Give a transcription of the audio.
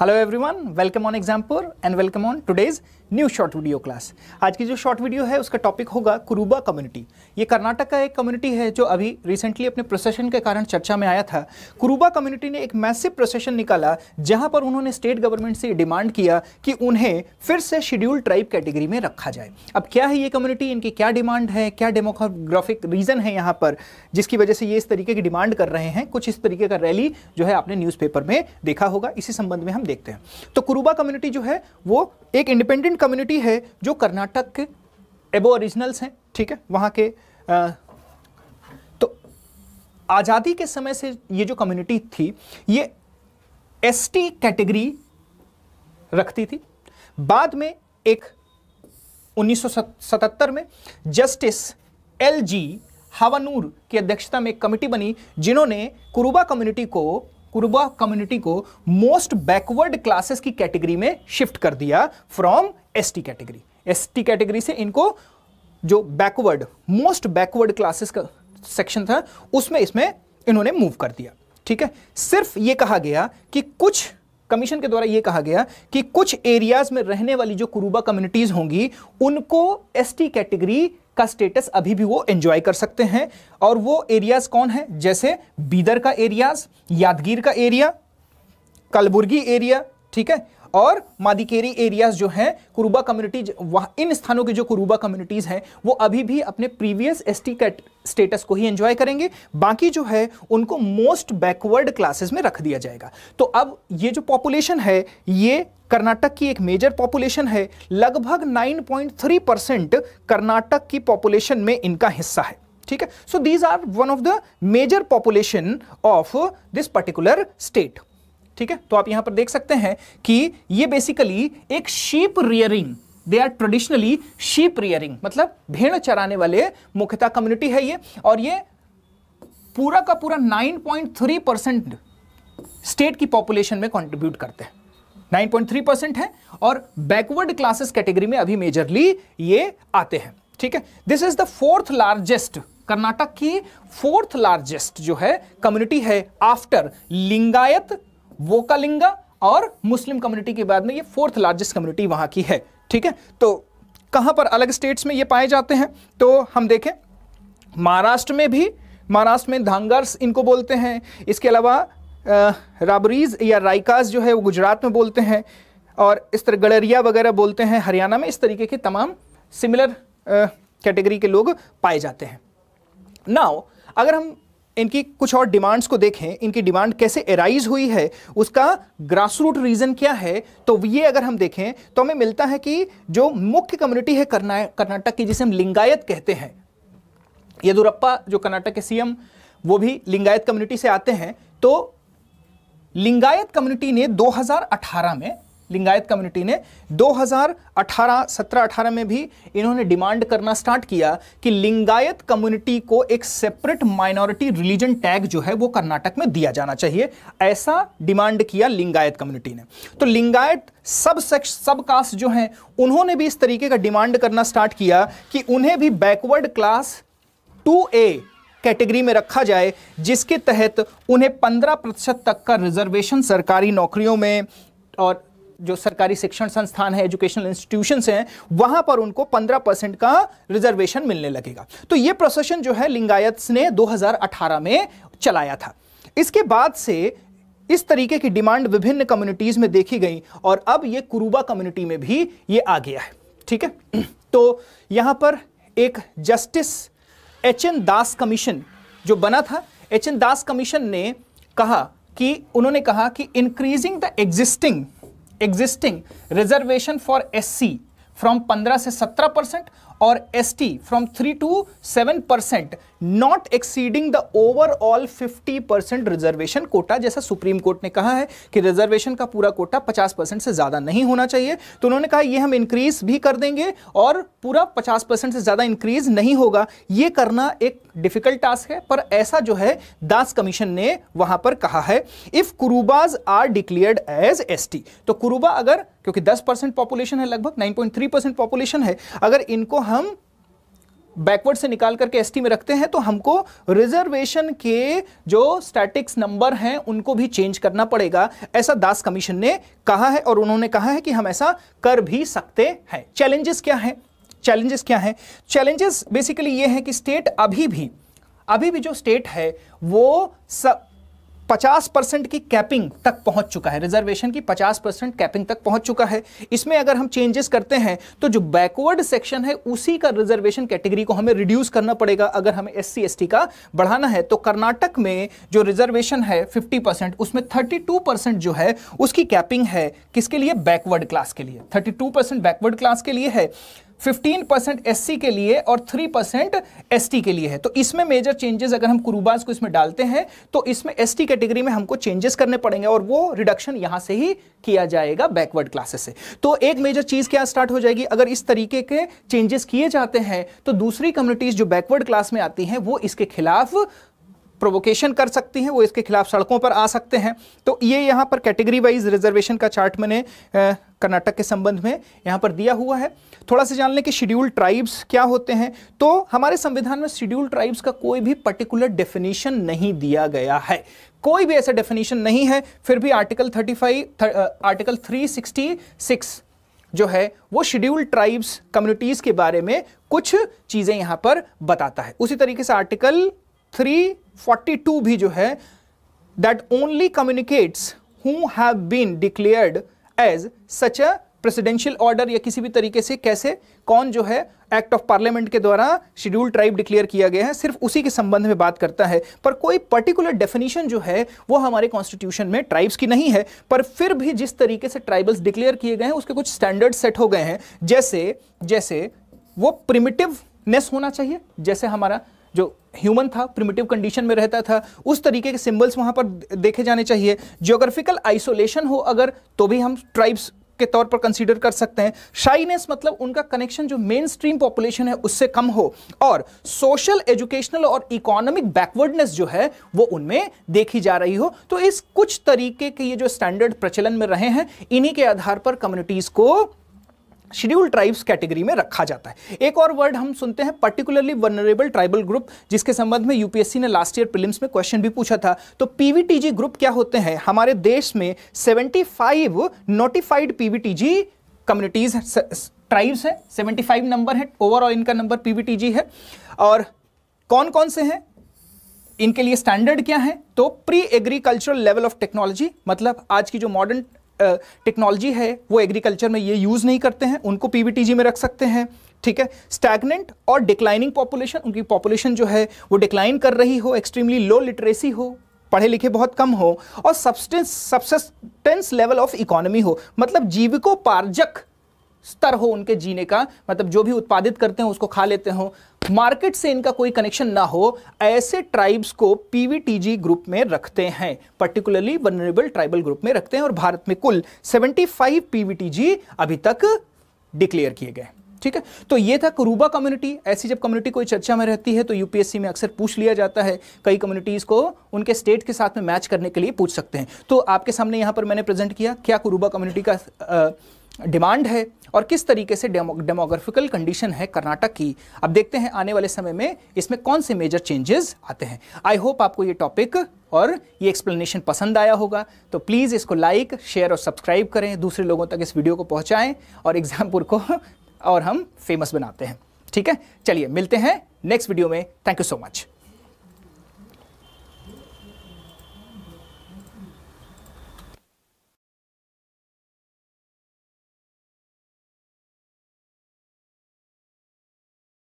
hello everyone welcome on Exampur and welcome on today's new short video class आज की जो short video है उसका टॉपिक होगा कुरूबा कम्युनिटी ये कर्नाटक का एक कम्युनिटी है जो अभी रिसेंटली अपने प्रोसेशन के कारण चर्चा में आया था कुरुबा कम्युनिटी ने एक मैसिव प्रोसेशन निकाला जहां पर उन्होंने स्टेट गवर्नमेंट से डिमांड किया कि उन्हें फिर से शेड्यूल ट्राइब कैटेगरी में रखा जाए अब क्या है ये कम्युनिटी इनकी क्या डिमांड है क्या डेमोग्राफिक रीज़न है यहाँ पर जिसकी वजह से ये इस तरीके की डिमांड कर रहे हैं कुछ इस तरीके का रैली जो है आपने न्यूज़पेपर में देखा होगा इसी संबंध में हम हम देखते हैं तो कुरुबा कम्युनिटी जो है वो एक इंडिपेंडेंट कम्युनिटी है जो कर्नाटक के एबो ओरिजिनल्स हैं ठीक है वहाँ के आ, तो आज़ादी के समय से ये जो कम्युनिटी थी ये एसटी कैटेगरी रखती थी बाद में एक 1977 में जस्टिस एल जी की अध्यक्षता में एक कमेटी बनी जिन्होंने कुरुबा कम्युनिटी को कुरबा कम्युनिटी को मोस्ट बैकवर्ड क्लासेस की कैटेगरी में शिफ्ट कर दिया from ST category ST category से इनको जो बैकवर्ड मोस्ट बैकवर्ड क्लासेस का सेक्शन था उसमें इसमें इन्होंने मूव कर दिया ठीक है सिर्फ ये कहा गया कि कुछ कमीशन के द्वारा यह कहा गया कि कुछ एरियाज में रहने वाली जो कुरूबा कम्युनिटीज होंगी उनको एसटी कैटेगरी का स्टेटस अभी भी वो एंजॉय कर सकते हैं और वो एरियाज कौन है जैसे बीदर का एरियाज यादगीर का एरिया कलबुर्गी एरिया ठीक है और मादिकेरी एरियाज जो हैं कुरूबा कम्युनिटी इन स्थानों की जो कुरूबा कम्युनिटीज़ हैं वो अभी भी अपने प्रीवियस एस टी स्टेटस को ही एंजॉय करेंगे बाकी जो है उनको मोस्ट बैकवर्ड क्लासेस में रख दिया जाएगा तो अब ये जो पॉपुलेशन है ये कर्नाटक की एक मेजर पॉपुलेशन है लगभग 9.3 परसेंट कर्नाटक की पॉपुलेशन में इनका हिस्सा है ठीक है so these are one of the major population of this particular state ठीक है तो आप यहां पर देख सकते हैं कि ये बेसिकली एक sheep rearing they are traditionally sheep rearing मतलब भेड़ चराने वाले मुख्यतः कम्युनिटी है ये और ये पूरा का पूरा 9.3 परसेंट स्टेट की पॉपुलेशन में कंट्रीब्यूट करते हैं 9.3 परसेंट है और बैकवर्ड क्लासेस कैटेगरी में अभी मेजरली ये आते हैं ठीक है this is the fourth largest Karnataka की फोर्थ लार्जेस्ट जो है कम्युनिटी है आफ्टर लिंगायत वोकालिंगा और मुस्लिम कम्युनिटी के बाद में ये फोर्थ लार्जेस्ट कम्युनिटी वहां की है ठीक है तो कहां पर अलग स्टेट्स में ये पाए जाते हैं तो हम देखें महाराष्ट्र में भी महाराष्ट्र में धांगर्स इनको बोलते हैं इसके अलावा राबरीज या राइकास जो है वो गुजरात में बोलते हैं और इस तरह गड़रिया वगैरह बोलते हैं हरियाणा में इस तरीके के तमाम सिमिलर कैटेगरी के लोग पाए जाते हैं नाउ अगर हम इनकी कुछ और डिमांड्स को देखें इनकी डिमांड कैसे एराइज हुई है उसका ग्रास रूट रीज़न क्या है तो ये अगर हम देखें तो हमें मिलता है कि जो मुख्य कम्युनिटी है कर्नाटक की जिसे हम लिंगायत कहते हैं येदुरप्पा जो कर्नाटक के सीएम वो भी लिंगायत कम्युनिटी से आते हैं तो लिंगायत कम्युनिटी ने 2018 में लिंगायत कम्युनिटी ने 2018 17-18 में भी इन्होंने डिमांड करना स्टार्ट किया कि लिंगायत कम्युनिटी को एक सेपरेट माइनॉरिटी रिलीजन टैग जो है वो कर्नाटक में दिया जाना चाहिए ऐसा डिमांड किया लिंगायत कम्युनिटी ने तो लिंगायत सब सेक्स सब कास्ट जो हैं उन्होंने भी इस तरीके का डिमांड करना स्टार्ट किया कि उन्हें भी backward class two A category में रखा जाए जिसके तहत उन्हें पंद्रह प्रतिशत तक का रिजर्वेशन सरकारी नौकरियों में और जो सरकारी शिक्षण संस्थान है एजुकेशनल इंस्टीट्यूशन हैं वहां पर उनको 15 परसेंट का रिजर्वेशन मिलने लगेगा तो यह प्रोसेशन जो है लिंगायत ने 2018 में चलाया था इसके बाद से इस तरीके की डिमांड विभिन्न कम्युनिटीज में देखी गई और अब यह कुरूबा कम्युनिटी में भी ये आ गया है ठीक है तो यहां पर एक justice H N Das commission जो बना था एच एन दास कमीशन ने कहा कि उन्होंने कहा कि increasing the existing existing reservation for SC from 15 से 17 परसेंट और S T from three to seven percent not exceeding the overall fifty percent reservation quota जैसा सुप्रीम कोर्ट ने कहा है कि रिजर्वेशन का पूरा कोटा पचास परसेंट से ज़्यादा नहीं होना चाहिए तो उन्होंने कहा ये हम इंक्रीज भी कर देंगे और पूरा पचास परसेंट से ज़्यादा इंक्रीज नहीं होगा ये करना एक डिफिकल्ट टास्क है पर ऐसा जो है दास कमीशन ने वहां पर कहा है if Kurubas are declared as S तो कुरुबा अगर क्योंकि दस परसेंट पॉपुलेशन है लगभग nine point three percent population है अगर इनको हम हम बैकवर्ड से निकाल करके एस में रखते हैं तो हमको रिजर्वेशन के जो स्टैटिक्स नंबर हैं उनको भी चेंज करना पड़ेगा ऐसा दास कमीशन ने कहा है और उन्होंने कहा है कि हम ऐसा कर भी सकते हैं चैलेंजेस क्या हैं चैलेंजेस क्या हैं चैलेंजेस बेसिकली ये हैं कि स्टेट अभी भी अभी भी जो स्टेट है वो सब 50 परसेंट की कैपिंग तक पहुंच चुका है रिजर्वेशन की 50 परसेंट कैपिंग तक पहुंच चुका है इसमें अगर हम चेंजेस करते हैं तो जो बैकवर्ड सेक्शन है उसी का रिजर्वेशन कैटेगरी को हमें रिड्यूस करना पड़ेगा अगर हमें एस सी का बढ़ाना है तो कर्नाटक में जो रिजर्वेशन है 50 परसेंट उसमें 32 परसेंट जो है उसकी कैपिंग है किसके लिए बैकवर्ड क्लास के लिए थर्टी परसेंट बैकवर्ड क्लास के लिए है 15 परसेंट एस के लिए और 3 परसेंट एस के लिए है तो इसमें मेजर चेंजेस अगर हम कुरुबाज को इसमें डालते हैं तो इसमें एस कैटेगरी में हमको चेंजेस करने पड़ेंगे और वो रिडक्शन यहां से ही किया जाएगा बैकवर्ड क्लासेस से तो एक मेजर चीज़ क्या स्टार्ट हो जाएगी अगर इस तरीके के चेंजेस किए जाते हैं तो दूसरी कम्युनिटीज़ जो बैकवर्ड क्लास में आती हैं वो इसके खिलाफ प्रोवोकेशन कर सकती हैं वो इसके खिलाफ सड़कों पर आ सकते हैं तो ये यहाँ पर कैटेगरी वाइज रिजर्वेशन का चार्ट मैंने कर्नाटक के संबंध में यहाँ पर दिया हुआ है थोड़ा सा जान लें कि शेड्यूल ट्राइब्स क्या होते हैं तो हमारे संविधान में शेड्यूल ट्राइब्स का कोई भी पर्टिकुलर डेफिनेशन नहीं दिया गया है कोई भी ऐसा डेफिनेशन नहीं है फिर भी article thirty five article six जो है वो शेड्यूल ट्राइब्स कम्युनिटीज़ के बारे में कुछ चीज़ें यहाँ पर बताता है उसी तरीके से आर्टिकल थ्री 42 भी जो है that only communities who have been declared as such a presidential order या किसी भी तरीके से कैसे कौन जो है एक्ट ऑफ पार्लियामेंट के द्वारा शेड्यूल ट्राइब डिक्लेयर किया गया है सिर्फ उसी के संबंध में बात करता है पर कोई पर्टिकुलर डेफिनेशन जो है वो हमारे कॉन्स्टिट्यूशन में ट्राइब्स की नहीं है पर फिर भी जिस तरीके से ट्राइबल्स डिक्लेयर किए गए हैं उसके कुछ स्टैंडर्ड सेट हो गए हैं जैसे जैसे वो प्रिमिटिवनेस होना चाहिए जैसे हमारा जो ह्यूमन था प्रिमिटिव कंडीशन में रहता था उस तरीके के सिंबल्स वहां पर देखे जाने चाहिए ज्योग्राफिकल आइसोलेशन हो अगर तो भी हम ट्राइब्स के तौर पर कंसीडर कर सकते हैं शाइनेस मतलब उनका कनेक्शन जो मेन स्ट्रीम पॉपुलेशन है उससे कम हो और सोशल एजुकेशनल और इकोनॉमिक बैकवर्डनेस जो है वो उनमें देखी जा रही हो तो इस कुछ तरीके के ये जो स्टैंडर्ड प्रचलन में रहे हैं इन्हीं के आधार पर कम्युनिटीज़ को शेड्यूल ट्राइब्स कैटेगरी में रखा जाता है एक और वर्ड हम सुनते हैं पर्टिकुलरली वनरेबल ट्राइबल ग्रुप जिसके संबंध में यूपीएससी ने लास्ट ईयर प्रिलिम्स में क्वेश्चन भी पूछा था तो पीवीटीजी ग्रुप क्या होते हैं हमारे देश में 75 नोटिफाइड पीवीटीजी कम्युनिटीज ट्राइब्स है 75 नंबर है ओवरऑल इनका नंबर पीवीटीजी है और कौन कौन से हैं इनके लिए स्टैंडर्ड क्या है तो pre agricultural level of technology मतलब आज की जो मॉडर्न टेक्नोलॉजी है वो एग्रीकल्चर में ये यूज़ नहीं करते हैं उनको पीबीटीजी में रख सकते हैं ठीक है स्टैगनेंट और डिक्लाइनिंग पॉपुलेशन उनकी पॉपुलेशन जो है वो डिक्लाइन कर रही हो एक्सट्रीमली लो लिटरेसी हो पढ़े लिखे बहुत कम हो और substance substance level of economy हो मतलब जीविकोपार्जक स्तर हो उनके जीने का मतलब जो भी उत्पादित करते हो उसको खा लेते हो मार्केट से इनका कोई कनेक्शन ना हो ऐसे ट्राइब्स को पीवीटीजी ग्रुप में रखते हैं पर्टिकुलरली वनरेबल ट्राइबल ग्रुप में रखते हैं और भारत में कुल 75 पीवीटीजी अभी तक डिक्लेयर किए गए ठीक है तो ये था करूबा कम्युनिटी ऐसी जब कम्युनिटी कोई चर्चा में रहती है तो यूपीएससी में अक्सर पूछ लिया जाता है कई कम्युनिटीज़ को उनके स्टेट के साथ में मैच करने के लिए पूछ सकते हैं तो आपके सामने यहां पर मैंने प्रेजेंट किया क्या करूबा कम्युनिटी का आ, डिमांड है और किस तरीके से डेमोग्राफिकल कंडीशन है कर्नाटक की अब देखते हैं आने वाले समय में इसमें कौन से मेजर चेंजेस आते हैं आई होप आपको ये टॉपिक और ये एक्सप्लेनेशन पसंद आया होगा तो प्लीज़ इसको लाइक शेयर और सब्सक्राइब करें दूसरे लोगों तक इस वीडियो को पहुँचाएँ और एग्जामपुर को और हम फेमस बनाते हैं ठीक है चलिए मिलते हैं नेक्स्ट वीडियो में थैंक यू सो मच